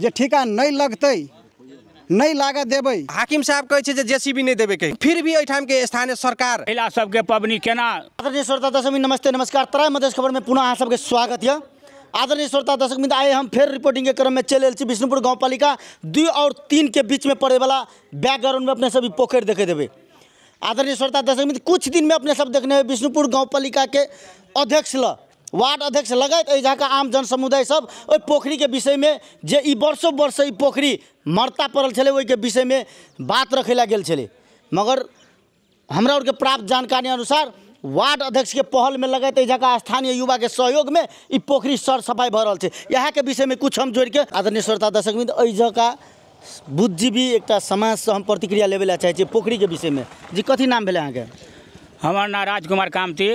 जे ठीका नहीं लगते नहीं लागत देवे हाकिम साहब कहे जे सी बी नहीं देवे के फिर भी अठाम के स्थानीय सरकार महिला सबके पबनी केना आदरणीय श्रोता दर्शक नमस्ते नमस्कार त्राई मधेश खबर में पुनः अहाँ सबके स्वागत है आदरणीय श्रोता दर्शक मिंद आए हम फिर रिपोर्टिंग के क्रम में चल रही विष्णुपुर गाँव पालिका दू और तीन के बीच में पड़े वाला बैकग्राउंड में अपने सभी पोखर देखे देवे आदरणीय श्रोता दर्शक मिंद कुछ दिन में अपने सब देखने विष्णुपुर गाँवपालिका के अध्यक्ष ला वार्ड अध्यक्ष लगैत एहिजाका आम जनसमुदाय सब ओहि पोखरिके विषयमे जे ई वर्षो वर्ष ई पोखरि मर्ता पड़ल के विषय में बात रखे लए गेल मगर हमरा आरके प्राप्त जानकारी अनुसार वार्ड अध्यक्ष अध्यक्षके पहलमे लगैत एहि जगह स्थानीय युवा के सहयोग में पोखरी सर सफाई सफाइ है रहल के विषय में कुछ हम जोड़ के आदरणीय श्रोता दर्शकबिन्द एहि जगहका बुद्धिजीवी समाज से हम प्रतिक्रिया लेबै लए चाहै छियै पोखरिके विषयमे जी कथी नाम भेलै अहाँके हमर नाम राजकुमार कामती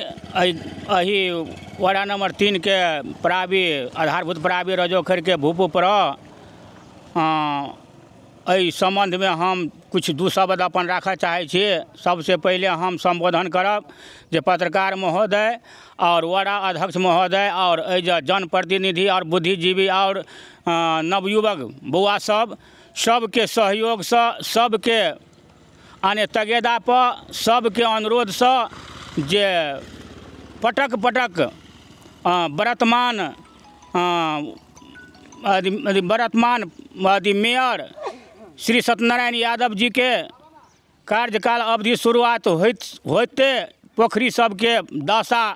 वार्ड नंबर तीन के प्रावी आधारभूत प्रावी रजो करके भूप पर संबंध में हम कुछ दू शब्द अपन रख चाहे सबसे पहले हम सम्बोधन करब जो पत्रकार महोदय और वड़ा अध्यक्ष महोदय और जनप्रतिनिधि और बुद्धिजीवी और नवयुवक बुआ सब सबके से सबके आने तगेदापर सबके से जे पटक पटक वर्तमान वर्तमान अधि मेयर श्री सत्यनारायण यादव जी के कार्यकाल अवधि शुरुआत होते पोखरी सबके दशा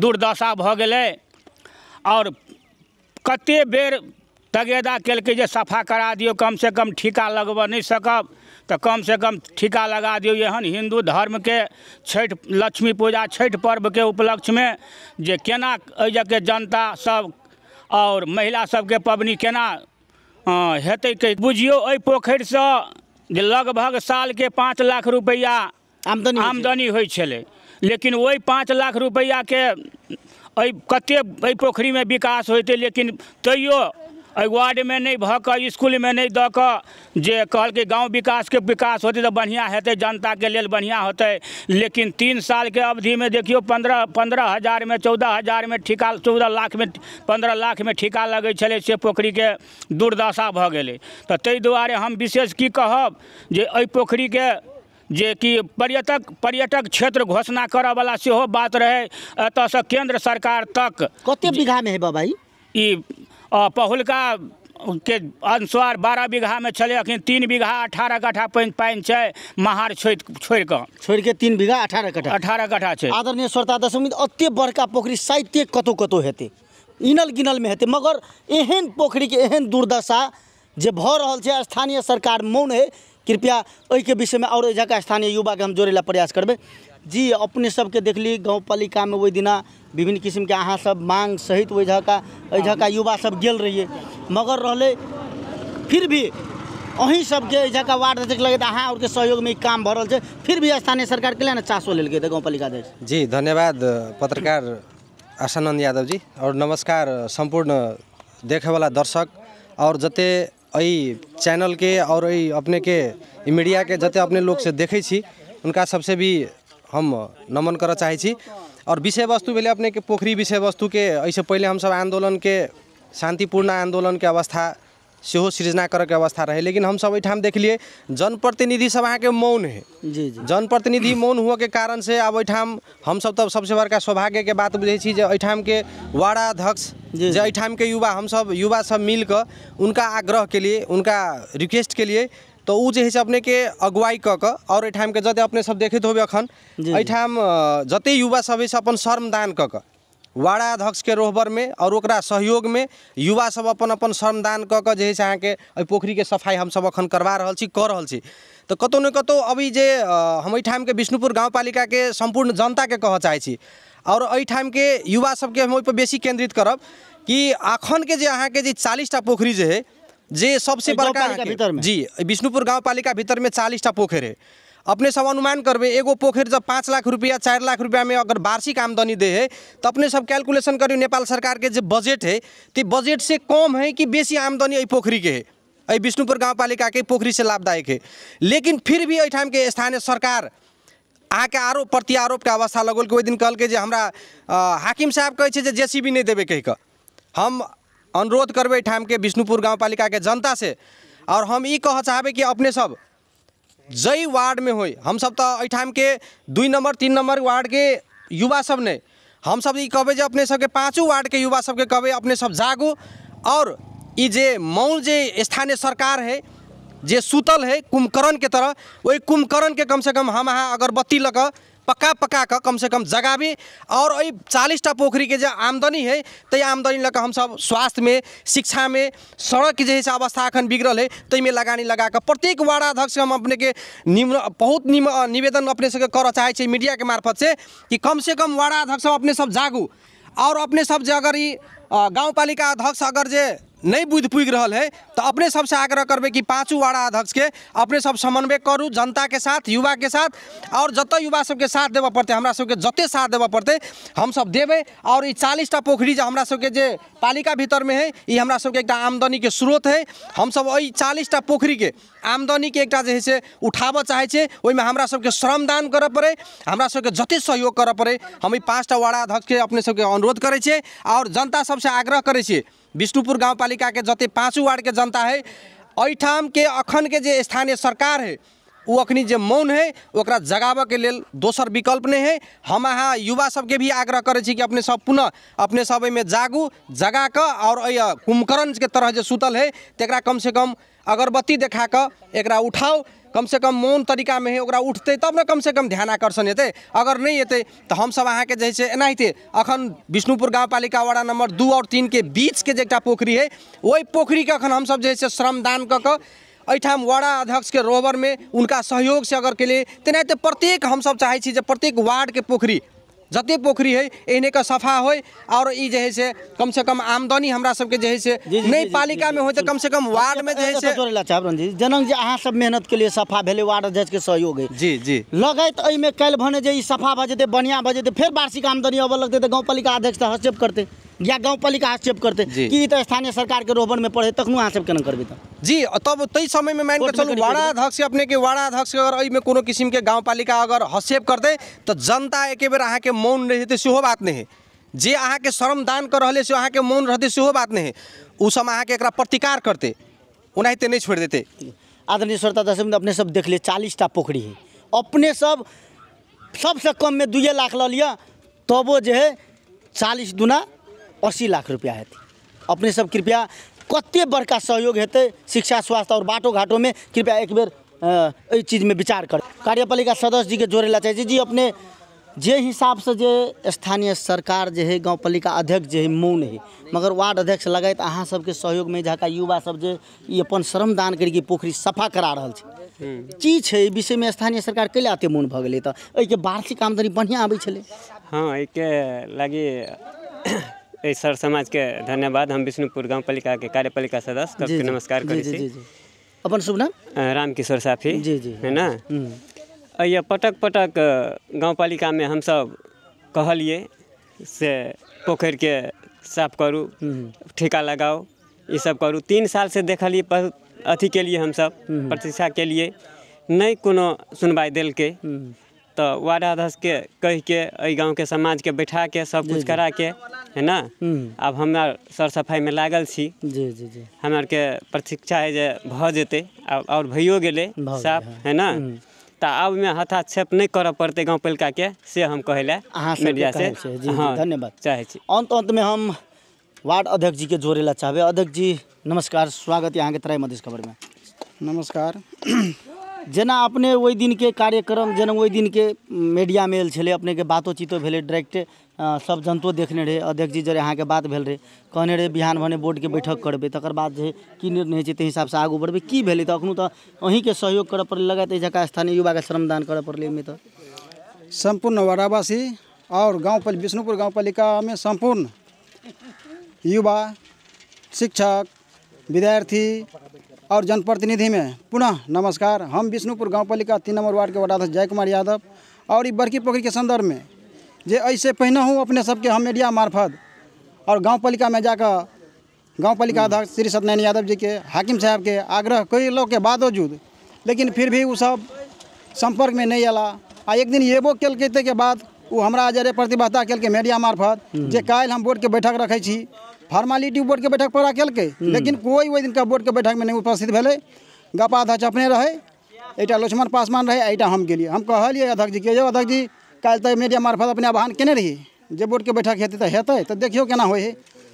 दुर्दशा भगल और आओर कते बेर तगेदा कल सफा करा कम से कम ठीका लगवा नहीं सकब तो कम से कम ठिका लगा दियो एहन हिंदू धर्म के छठ लक्ष्मी पूजा छठ पर्व के उपलक्ष्य में जे केना सब और महिला सब के पबनी केना हेत के अ पोखर से जे लगभग के पाँच लाख रुपया आमदनी हो लेकिन वही पाँच लाख रुपया के कत पोखरी में विकास होते लेकिन तैयो एहि वार्ड में नहीं कऽ में नहीं दऽ कऽ जे कहलकै के विकासके विकास तो बढ़िया बढ़िआँ जनता के लिए बढ़िया होते लेकिन तीन साल के अवधि में देखियो पंद्रह पंद्रह हज़ार में चौदह में ठिका चौदह लाख पंद्रह लाख में ठिका लगै छलै से के दुर्दशा भऽ तो तऽ ताहि दुआरे हम विशेष की कहब जे के जे कि पर्यटक पर्यटक क्षेत्र घोषणा करे सेहो बात रहे एतयसँ केन्द्र सरकार तक बीघा में है बाबा पहुलका के अनुसार बारह बीघा में चले अखन तीन बीघा अठारह कट्ठा पानि पानी छै महार छोड़ छोड़ कऽ छोड़ि के तीन बीघा अठारह कट्ठा अठारह कट्ठा छै आदरणीय श्रोता दशमी ओते बड़का पोखरी साइते कतौ कतौ हेतै इनल गिनल में हेतै मगर एहन पोखरी के एहन दुर्दशा जे भऽ रहल छै स्थानीय सरकार मौन है कृपया ओहिके विषय आओर और जगह स्थानीय के हम जोड़े ला प्रयास करबै जी अपने सबके देखली गाँव पालिका में ओहि दिना विभिन्न किस्म के अहाँ सब मांग सहित वही का हाँ। युवा सब गेल रहिए मगर रहले फिर भी अहीं सबके एहिजा वार्ड अध्यक्ष लगे अहाँ और सहयोग में काम भरल है फिर भी स्थानीय सरकार के लिए ना चासो लेल गए गाँव पालिका अध्यक्ष जी धन्यवाद पत्रकार आशानंद यादव जी और नमस्कार संपूर्ण देखे वाला दर्शक और जते चैनल के और अपने के मीडिया के जते अपने लोग से देखे छी उनका सबसे भी हम नमन करना चाहे और विषय विषयवस्तु अपने के पोखरी विषय वस्तु के विषयवस्तुके एहिसँ आंदोलन के शांतिपूर्ण आंदोलन के अवस्था से सृजना करयके अवस्था रहे लेकिन हमसभ एहिठाम देखलियै जनप्रतिनिधिसभ अहाँके मौन हइ जी जी जनप्रतिनिधि मौन हुअके कारणसँ आब एहिठाम हमसभ तऽ सभसँ बड़का सौभाग्यके बात बुझै छी जे एहिठामके वार्ड अध्यक्ष जे एहिठामके युवा हमसभ युवासभ मिलि कऽ हुनका आग्रहके लिए हुनका रिक्वेस्टके लिए तो जैसे अपने के अगुवाई क के और एठाम के जत अपने सब देखित होबे अखन एठाम जते युवा सब है से अपन श्रमदान क के वाड़ा अध्यक्ष के रोहबर में और ओकरा सहयोग में युवा सब अपन अपन श्रमदान क के जे अहाँ के पोखरी के सफाई हम सब अखन करवा रहल छी क रहल छी तो कतौ न कतौ अभी जे हम के विष्णुपुर गाँव पालिका के संपूर्ण जनता के कह चाहे छी और एठाम के युवा सबके हम पर बेसी केंद्रित करब कि अखन के जे अहाँ के जे चालीस पोखरी जे है जे सबसे बड़का जी विष्णुपुर गाँवपालिका भीतर में चालीस टा पोखर है अपने सब अनुमान करबे एगो पोखर जब पाँच लाख रुपया चार लाख रुपया में अगर वार्षिक आमदनी दे है तो अपने सब कैलकुलेशन करियो नेपाल सरकार के जो बजट है तो बजट से कम है कि बेसी आमदनी अ पोखरी के है अ विष्णुपुर गाँवपालिका के पोखरी से लाभदायक है लेकिन फिर भी अठाम के स्थानीय सरकार अहाँ के आरोप प्रत्यारोप के अवस्था लगल के ओ दिन कल के जे हमरा हाकिम साहब कहे जे जेसीबी नहीं देवे कह हम अनुरोध करबे ठाम के विष्णुपुर गाँव पालिका के जनता से और हम कह चाहबे कि अपने सब जई वार्ड में हो हम सब तो ठाम के दुई नंबर तीन नंबर वार्ड के युवा सब ने हम सब ये कहे अपने सबके पाँचों वार्ड के युवा के कहे अपने सब जागो और ये जे मौल जे स्थानीय सरकार है जे सुतल है कुंभकर्ण के तरह वही कुंभकर्ण के कम से कम हम अगरबत्ती लगा पक्का पक्का के कम से कम जगाबी और अ चालीस टा पोखरी के जो आमदनी है ते आमदनी लग हम स्वास्थ्य में शिक्षा में सड़क के जैसे अवस्था अखन बिगड़ल है ते में लगानी लगा के प्रत्येक वार्डाध्यक्ष अध्यक्ष हम अपने के निम्न बहुत निम निवेदन अपने सबके कर चाहे चाहिए मीडिया के मार्फत से कि कम से कम वार्डाध्यक्ष अपने सब जागू और अपने सब जे अगर गाँव पालिका अध्यक्ष अगर जे नहीं बुद्ध पुग रहा है तो अपने सबसे आग्रह करबे कि पाँचों वाड़ा अध्यक्ष के अपने सब समन्वय करूँ जनता के साथ युवा के साथ और जत युवा सबके साथ देव पड़ते हमारा सबके जते साथ देव पड़ते हम सब देवे और चालीसटा पोखरी जो हमारा सबके जे पालिका भीतर में है ये हमारा सबके एक आमदनी के स्रोत है हम सब चालीस टा पोखरी के आमदनी के एक है से उठाब चाहे वही में हमारा सबके श्रमदान कर पड़े हमारा सबके जते सहयोग कर पड़े हम टा वाड़ा अध्यक्ष के अपने सबके अनुरोध करे और जनता सबसे आग्रह करे विष्णुपुर गाँव पालिका के जते पाँचों वार्ड के जनता है अठाम के अखन के जे स्थानीय सरकार है वो अखनी जे मौन है वकरा जगाब के लिए दोसर विकल्प नहीं है हम अहाँ युवा सबके भी आग्रह करे कि अपने सब पुनः अपने सब में जागू जगा के और कुंभकर्ण के तरह जो सुतल है तक कम से कम अगरबत्ती देखा कर एक उठाओ कम से कम मौन तरीका में ओकरा उठते तब न कम से कम ध्यान आकर्षण हेतै अगर नहीं हेतै तो सब अहाँ के जे एनाहिते अखन विष्णुपुर गाँव पालिका वार्ड नंबर दू और तीन के बीच के एक पोखरी है वही पोखरी के अखन हमसब जो श्रमदान क अठाम वार्ड अध्यक्ष के रोवर में उनका सहयोग से अगर के लिए तेनाते प्रत्येक हमसब चाहे प्रत्येक वार्ड के पोखरी जते पोखरी है एने का सफा हो और है से कम से कम आमदनी हमरा सबके जो है से नहीं पालिका में हो तो कम से कम वार्ड में जो है से जोड़े चाहब रंजीत जनक अहाँ सब मेहनत के लिए सफा भले वार्ड अध्यक्ष के सहयोग है जी जी लगत अ में कल भने जे सफा भ जेते बढ़िया भ जेते फिर वार्षिक आमदनी अब लगते तो गाँव पालिका अध्यक्ष हस्तक्षेप करते या गाँव पालिका आक्षेप करते कि तऽ तो स्थानीय के रोहबनमे में पड़े तखनों आक्षेप केना करबे तऽ जी तब समय में मान के चलू के अपनेके अध्यक्ष अगर किसिम के गाँव पालिका अगर हसेब करते तो जनता एक बेर के मौन रहते हेतै सेहो बात नहीं है जे के श्रमदान दान कर अइ से के मौन रहते सेहो बात नहीं है ओ समय के एक प्रतिकार करते ओनाहिते नहीं छोड़ देते आदरणीय श्रोता दर्शक अपने सब देख लिये चालीस टा पोखरी है अपने सब सबसे कम में दुए लाख लिया तबो जो है चालीस दुना अस्सी लाख रुपया हेतु अपने सब कृपया कते बड़का सहयोग हेत शिक्षा स्वास्थ्य और बाटो घाटो में कृपया एक बेर चीज़ में विचार कर कार्यपालिका सदस्य जी के जोड़े ला चाहे जी अपने जे से जे स्थानीय सरकार जे है गाँव पालिका अध्यक्ष जे है मौन है मगर वार्ड अध्यक्ष लगैत अहाँ सबके का युवा सब जे अपन श्रम दान करके पोखरि सफा करा रहा है हम्म। की है विषय में स्थानीय सरकार कैल एतेक मौन भऽ गेलै वार्षिक आमदनी बढ़िया आबे हाँ एक लगे सर समाज के धन्यवाद हम विष्णुपुर गाँव पालिका के कार्यपालिका सदस्य सबके नमस्कार कर अपन शुभ नाम राम किशोर साफी जी जी है ना हम्म। यह पटक पटक गाँव पालिका में सब कहलिए से पोखर के साफ करू हम्म। ठेका लगाओ ये सब करू तीन साल से देखलिए अथी के लिए सब हम्म। प्रतीक्षा के लिए नहीं कोनो सुनवाई दिल के तो वार्ड अध्यक्ष के कह के समाजके बैठाके सबकिछु के है ने हम्म। आब हमे आर सर सफाइमे लागल छी जी जी जी में लागल प्रतीक्षा अइ जे भऽ जेतै भइयो साफ है ना हम्म। तऽ आबमे नहीं नहि करऽ पड़तै गाँव के से हम कहै मीडिया से धन्यवाद चाहे अंत अंत में हम वार्ड अध्यक्ष जी के जोड़े ला चाहे अध्यक्ष जी नमस्कार स्वागत है यहाँ के तराई मधेश खबर में नमस्कार जेना अपने दिन के कार्यक्रम जेना वही दिन के आयल छलै अपनेके बातो चीतो भेलै डायरेक्ट सब जनतो देखने रहे अध्यक्ष जी जरे के बात भेल रहे कहने रहे बिहान भने के बैठक करबे तकर बाद जे की निर्णय होइ छै हिसाब से आगू बढ़े की भेलै तऽ एखनहु तऽ के सहयोग करय पड़लै लगातार एहि जका स्थानीय के श्रमदान करय पड़े एहिमे तऽ संपूर्ण वरावासी और गाँव विष्णुपुर गाँव पालिका में संपूर्ण युवा शिक्षक विद्यार्थी और जनप्रतिनिधि में पुनः नमस्कार हम विष्णुपुर गाँव पालिका तीन नंबर वार्ड के वार्डाध्यक्ष जय कुमार यादव और बड़की पोखरी के संदर्भ में जे ऐसे पहना हूँ अपने सबके हम मीडिया मार्फत और गाँव पालिका में जाकर गाँव पालिका हम्म। अध्यक्ष श्री सत्यनारायण यादव जी के हाकिम साहब के आग्रह कई लोग के बावजूद लेकिन फिर भी वो सब संपर्क में नहीं अला आ एक दिन येबो कल के बाद वो हमारा जरे प्रतिबद्धता कल के मीडिया मार्फत हम्म। जे काल हम बोर्ड के बैठक रखे फॉर्मालिटी बोर्ड के बैठक पर आकेल के हम्म। लेकिन कोई वही दिन का बोर्ड के बैठक में नहीं उपस्थित भले गपा अध्यक्ष अपने रहे एक लक्ष्मण पासवान रहे एटा हम गलिए हम कहलिए अध्यक्ष जी के यौ अध्यक्ष जी कल तक मीडिया मार्फत अपने आह्वान केने रही जो बोर्ड के बैठक हेतु तो हेतु तो देखियो केना हो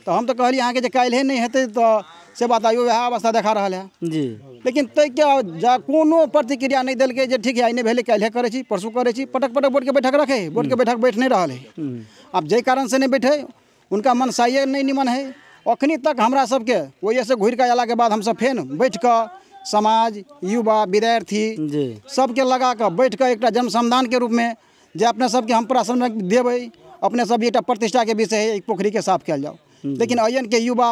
तो हम तो कहलिए के कल ही नहीं हेतु तो से बात आइयो वह अवस्था देखा रहा है जी लेकिन के को प्रतिक्रिया नहीं दिल्क जे ठीक है आई नहीं कल करे परसू करे पटक पटक बोर्ड के बैठक रखे बोर्ड के हम्म। बैठक बैठ नहीं रहा है हम्म। जै कारण से नहीं बैठे उनका मन साइए नहीं निमन है अखनी तक हमरा सबके वही से घूर के अला के बाद हम सब फेन बैठ कर समाज युवा विद्यार्थी सबके लगा कर बैठ कर एक जनसमदान के रूप में जो अपने सबके हम प्राशन देव अपने सब एक प्रतिष्ठा के विषय है एक पोखरी के साफ कल जाओ लेकिन अयन के युवा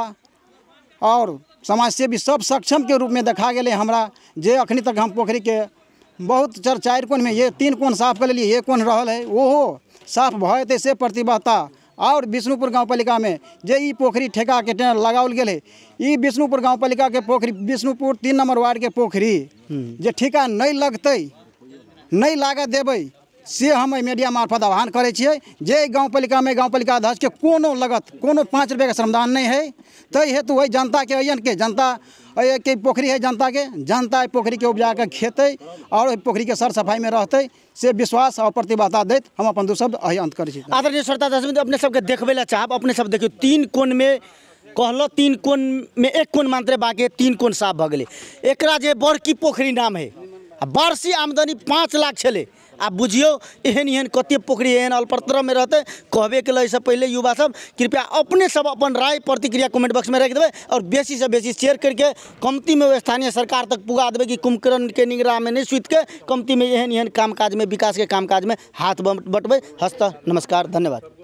और समाज सेवी सब सक्षम के रूप में देखा गया हमारा जे अखनी तक हम पोखरी के बहुत चार चार कोण में ये तीन कोन साफ कर लिए ये कोन रहा है वो साफ भय से प्रतिभाता और विष्णुपुर गाँव पालिका में जे पोखरी ठेका के टेंडर लगाओल गए विष्णुपुर गाँव पालिका के पोखरी विष्णुपुर तीन नंबर वार्ड के पोखरी हम्म। जे ठेका नहीं लगते नहीं लागत देवे से हम मीडिया मार्फत आह्वान करे जे गाँव में गाँव पालिका के कोनो लगत कोनो पाँच रुपये का श्रमदान नहीं है ते हेतु के जनताके के जनता पोखरी है जनता के जनता के उपजा के खेत और पोखरी के सर सफाई में रहते से विश्वास और प्रतिबद्धता दैत हम अपन दू शब्द अभी अंत करै आदरणीय श्रोता दर्शक अपने सबके देखे ला चाहब अपने सब देखियौ तीन में कहलहुँ तीन में एक कोण मात्र बाकी तीन कोण साफ भग एक बड़की पोखरी नाम है आ वार्षिक आमदनी पाँच लाख छे आ बुझियो एहन एहन कत पोखरी एहन में रहते कहबे लिए पहले युवा सब कृपया अपने सब अपन राय प्रतिक्रिया कमेंट बॉक्स में रख देवे और बेसी शेयर करके कमती में स्थानीय सरकार तक पुगा देवे कि नहीं निगरामे नहि सुतिके में एहन एहन काम काज में हाथ बटबे हस्त नमस्कार धन्यवाद